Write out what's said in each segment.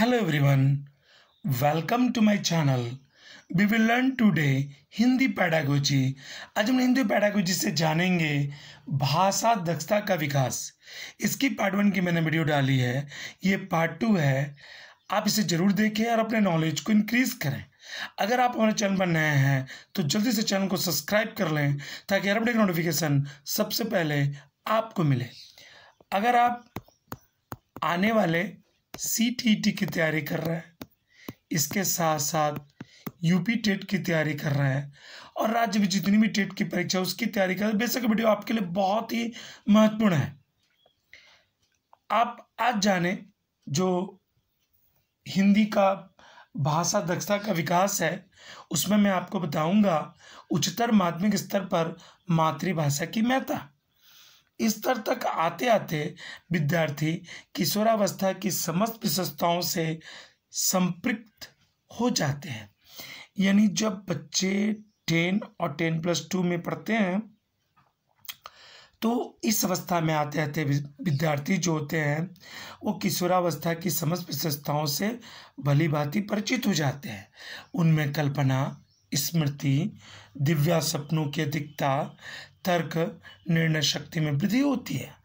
Hello everyone, welcome to my channel. We will learn today Hindi pedagogy आज हम Hindi pedagogy से जानेंगे भाषा दक्षता का विकास इसकी पार्ट वन की मैंने वीडियो डाली है ये पार्ट टू है आप इसे ज़रूर देखें और अपने नॉलेज को इंक्रीज़ करें अगर आप हमारे चैनल पर नए हैं तो जल्दी से चैनल को सब्सक्राइब कर लें ताकि हर अपडेट नोटिफिकेशन सबसे पहले आपको मिले अगर आप आने वाले सी टी टी की तैयारी कर रहा है इसके साथ साथ यूपी टेट की तैयारी कर रहा है और राज्य में जितनी भी टेट की परीक्षा उसकी तैयारी कर रहे है बेशक वीडियो आपके लिए बहुत ही महत्वपूर्ण है आप आज जाने जो हिंदी का भाषा दक्षता का विकास है उसमें मैं आपको बताऊंगा उच्चतर माध्यमिक स्तर पर मातृभाषा की महत्ता स्तर तक आते आते विद्यार्थी किशोरावस्था की समस्त विशेषताओं से संपृक्त हो जाते हैं यानी जब बच्चे टेन और टेन प्लस टू में पढ़ते हैं तो इस अवस्था में आते आते विद्यार्थी जो होते हैं वो किशोरावस्था की समस्त विशेषताओं से भली भांति परिचित हो जाते हैं उनमें कल्पना स्मृति दिव्या सपनों की अधिकता तर्क निर्णय शक्ति में वृद्धि होती है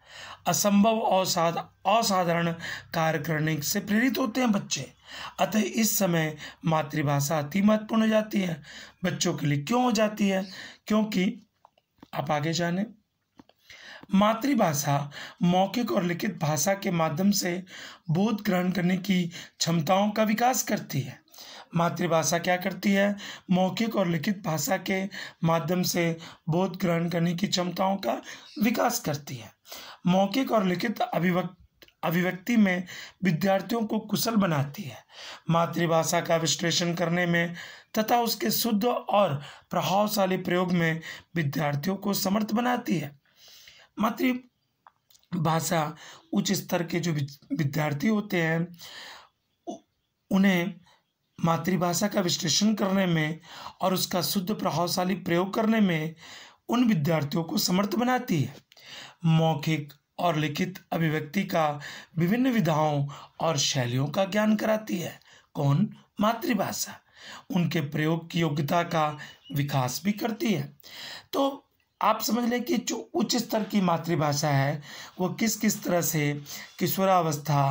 असंभव असाध असाधारण कार्य करने से प्रेरित होते हैं बच्चे अतः इस समय मातृभाषा अति महत्वपूर्ण हो जाती है बच्चों के लिए क्यों हो जाती है क्योंकि आप आगे जाने मातृभाषा मौखिक और लिखित भाषा के माध्यम से बोध ग्रहण करने की क्षमताओं का विकास करती है मातृभाषा क्या करती है मौखिक और लिखित भाषा के माध्यम से बोध ग्रहण करने की क्षमताओं का विकास करती है मौखिक और लिखित अभिव्यक्ति अभिव्यक्ति में विद्यार्थियों को कुशल बनाती है मातृभाषा का विश्लेषण करने में तथा उसके शुद्ध और प्रभावशाली प्रयोग में विद्यार्थियों को समर्थ बनाती है मातृभाषा उच्च स्तर के जो विद्यार्थी होते हैं उन्हें मातृभाषा का विश्लेषण करने में और उसका शुद्ध प्रभावशाली प्रयोग करने में उन विद्यार्थियों को समर्थ बनाती है मौखिक और लिखित अभिव्यक्ति का विभिन्न विधाओं और शैलियों का ज्ञान कराती है कौन मातृभाषा उनके प्रयोग की योग्यता का विकास भी करती है तो आप समझ लें कि जो उच्च स्तर की मातृभाषा है वो किस किस तरह से किशोरावस्था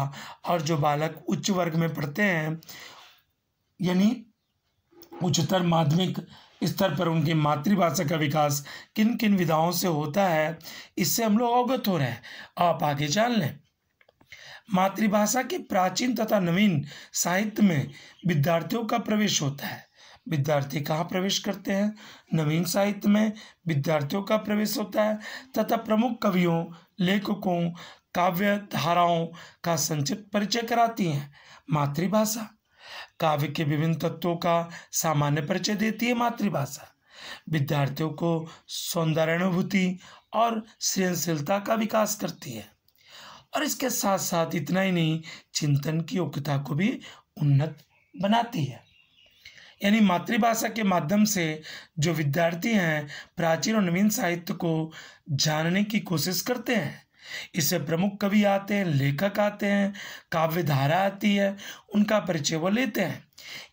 और जो बालक उच्च वर्ग में पढ़ते हैं यानी उच्चतर माध्यमिक स्तर पर उनकी मातृभाषा का विकास किन किन विधाओं से होता है इससे हम लोग अवगत हो रहे हैं आप आगे जान लें मातृभाषा के प्राचीन तथा नवीन साहित्य में विद्यार्थियों का प्रवेश होता है विद्यार्थी कहाँ प्रवेश करते हैं नवीन साहित्य में विद्यार्थियों का प्रवेश होता है तथा प्रमुख कवियों लेखकों काव्य धाराओं का संक्षिप्त परिचय कराती हैं मातृभाषा काव्य के विभिन्न तत्वों का सामान्य परिचय देती है मातृभाषा विद्यार्थियों को सौंदर्यानुभूति और सृजनशीलता का विकास करती है और इसके साथ साथ इतना ही नहीं चिंतन की योग्यता को भी उन्नत बनाती है यानी मातृभाषा के माध्यम से जो विद्यार्थी हैं प्राचीन और नवीन साहित्य को जानने की कोशिश करते हैं इसे प्रमुख कवि आते हैं लेखक आते हैं काव्य धारा आती है उनका परिचय वो लेते हैं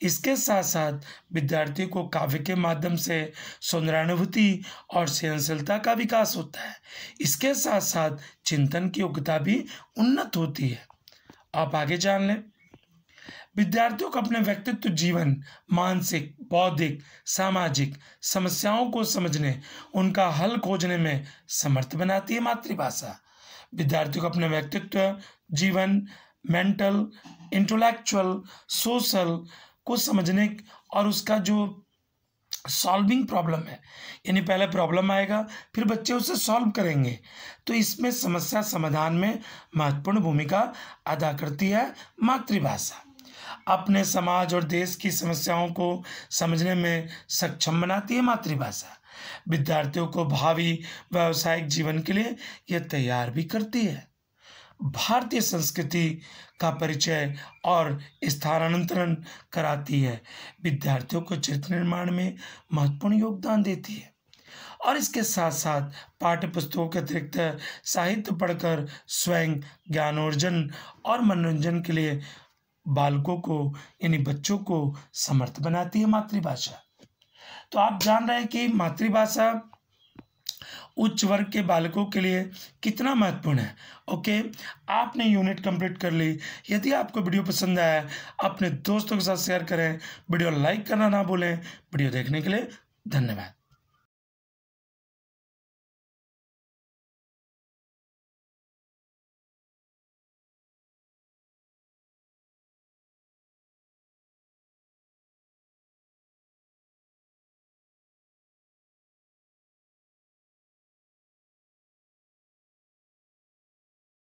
इसके साथ साथ विद्यार्थियों को काव्य के माध्यम से सौंदर्यानुभूति और सहनशीलता का विकास होता है इसके साथ साथ चिंतन की योग्यता भी उन्नत होती है आप आगे जान लें विद्यार्थियों को अपने व्यक्तित्व जीवन मानसिक बौद्धिक सामाजिक समस्याओं को समझने उनका हल खोजने में समर्थ बनाती है मातृभाषा विद्यार्थियों को अपने व्यक्तित्व जीवन मेंटल इंटेलेक्चुअल सोशल को समझने और उसका जो सॉल्विंग प्रॉब्लम है यानी पहले प्रॉब्लम आएगा फिर बच्चे उसे सॉल्व करेंगे तो इसमें समस्या समाधान में महत्वपूर्ण भूमिका अदा करती है मातृभाषा अपने समाज और देश की समस्याओं को समझने में सक्षम बनाती है मातृभाषा विद्यार्थियों को भावी व्यावसायिक जीवन के लिए यह तैयार भी करती है भारतीय संस्कृति का परिचय और स्थानांतरण कराती है विद्यार्थियों को चरित्र निर्माण में महत्वपूर्ण योगदान देती है और इसके साथ साथ पाठ्य पुस्तकों के अतिरिक्त साहित्य पढ़कर स्वयं ज्ञानोर्जन और मनोरंजन के लिए बालकों को यानी बच्चों को समर्थ बनाती है मातृभाषा तो आप जान रहे हैं कि मातृभाषा उच्च वर्ग के बालकों के लिए कितना महत्वपूर्ण है ओके आपने यूनिट कंप्लीट कर ली यदि आपको वीडियो पसंद आया अपने दोस्तों के साथ शेयर करें वीडियो लाइक करना ना भूलें वीडियो देखने के लिए धन्यवाद